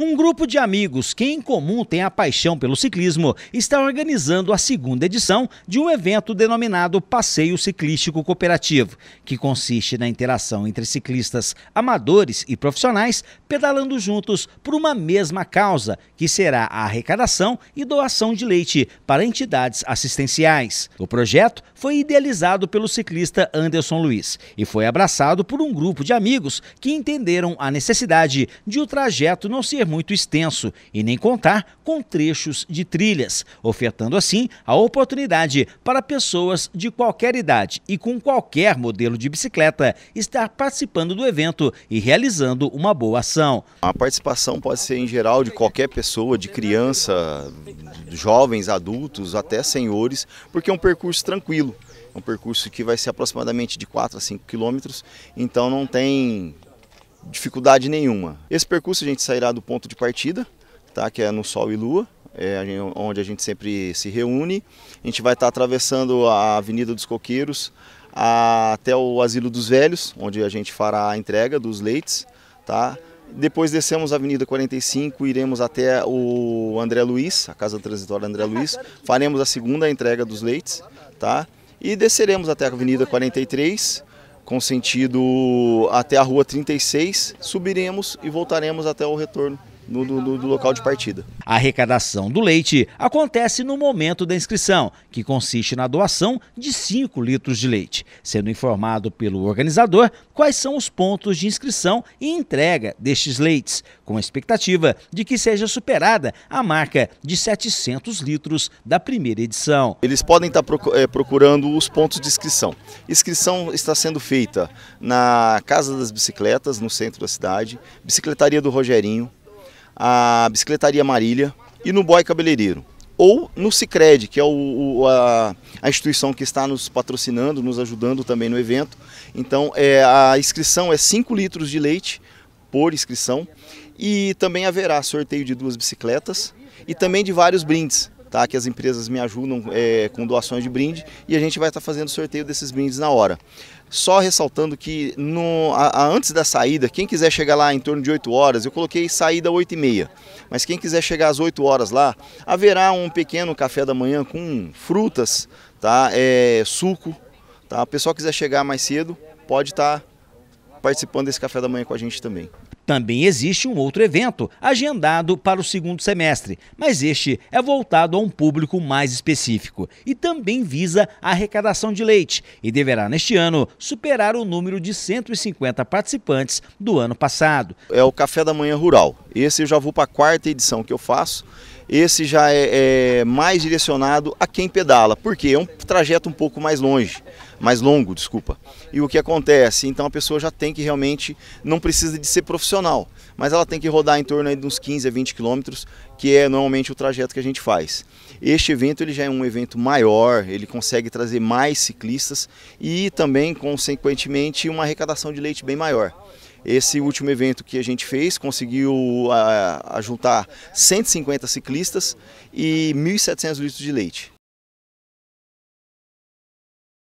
Um grupo de amigos que em comum tem a paixão pelo ciclismo está organizando a segunda edição de um evento denominado Passeio Ciclístico Cooperativo, que consiste na interação entre ciclistas amadores e profissionais pedalando juntos por uma mesma causa, que será a arrecadação e doação de leite para entidades assistenciais. O projeto foi idealizado pelo ciclista Anderson Luiz e foi abraçado por um grupo de amigos que entenderam a necessidade de o trajeto não ser muito extenso e nem contar com trechos de trilhas, ofertando assim a oportunidade para pessoas de qualquer idade e com qualquer modelo de bicicleta estar participando do evento e realizando uma boa ação. A participação pode ser em geral de qualquer pessoa, de criança, jovens, adultos, até senhores, porque é um percurso tranquilo é um percurso que vai ser aproximadamente de 4 a 5 quilômetros, então não tem dificuldade nenhuma. Esse percurso a gente sairá do ponto de partida, tá? que é no Sol e Lua, é onde a gente sempre se reúne. A gente vai estar atravessando a Avenida dos Coqueiros até o Asilo dos Velhos, onde a gente fará a entrega dos leites. Tá? Depois descemos a Avenida 45, iremos até o André Luiz, a Casa Transitória André Luiz, faremos a segunda entrega dos leites, tá? E desceremos até a Avenida 43, com sentido até a rua 36, subiremos e voltaremos até o retorno no, no, local de partida. A arrecadação do leite acontece no momento da inscrição, que consiste na doação de 5 litros de leite, sendo informado pelo organizador quais são os pontos de inscrição e entrega destes leites, com a expectativa de que seja superada a marca de 700 litros da primeira edição. Eles podem estar eh, procurando os pontos de inscrição. Inscrição está sendo feita na Casa das Bicicletas, no centro da cidade, Bicicletaria do Rogerinho, a Bicicletaria Marília e no Boy Cabeleireiro. Ou no Cicred, que é o, a, a, instituição que está nos patrocinando, nos ajudando também no evento. Então é, a inscrição é 5 litros de leite por inscrição e também haverá sorteio de duas bicicletas e também de vários brindes tá? que as empresas me ajudam é, com doações de brinde e a gente vai estar tá fazendo sorteio desses brindes na hora. Só ressaltando que no, a, a, antes da saída, quem quiser chegar lá em torno de 8 horas, eu coloquei saída 8 e meia. Mas quem quiser chegar às 8 horas lá, haverá um pequeno café da manhã com frutas, tá? É, suco. Tá? O pessoal quiser chegar mais cedo, pode estar tá participando desse café da manhã com a gente também. Também existe um outro evento agendado para o segundo semestre, mas este é voltado a um público mais específico e também visa a arrecadação de leite e deverá, neste ano, superar o número de 150 participantes do ano passado. É o Café da Manhã Rural. Esse eu já vou para a quarta edição que eu faço esse já é, é, mais direcionado a quem pedala, porque é um trajeto um pouco mais longe, mais longo, desculpa. E o que acontece? Então a pessoa já tem que realmente, não precisa de ser profissional, mas ela tem que rodar em torno de uns 15 a 20 quilômetros, que é normalmente o trajeto que a gente faz. Este evento ele já é um evento maior, ele consegue trazer mais ciclistas e também, consequentemente, uma arrecadação de leite bem maior. Esse último evento que a gente fez conseguiu a, a juntar 150 ciclistas e 1.700 litros de leite.